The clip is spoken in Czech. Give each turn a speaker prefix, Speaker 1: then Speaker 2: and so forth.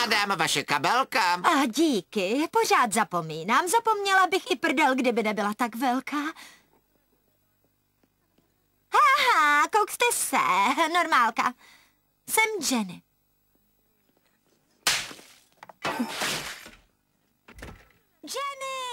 Speaker 1: Madame, vaše kabelka. A díky, pořád zapomínám. Zapomněla bych i prdel, kdyby nebyla tak velká. Aha, koukste se, normálka.
Speaker 2: Jsem Jenny.
Speaker 3: Jenny!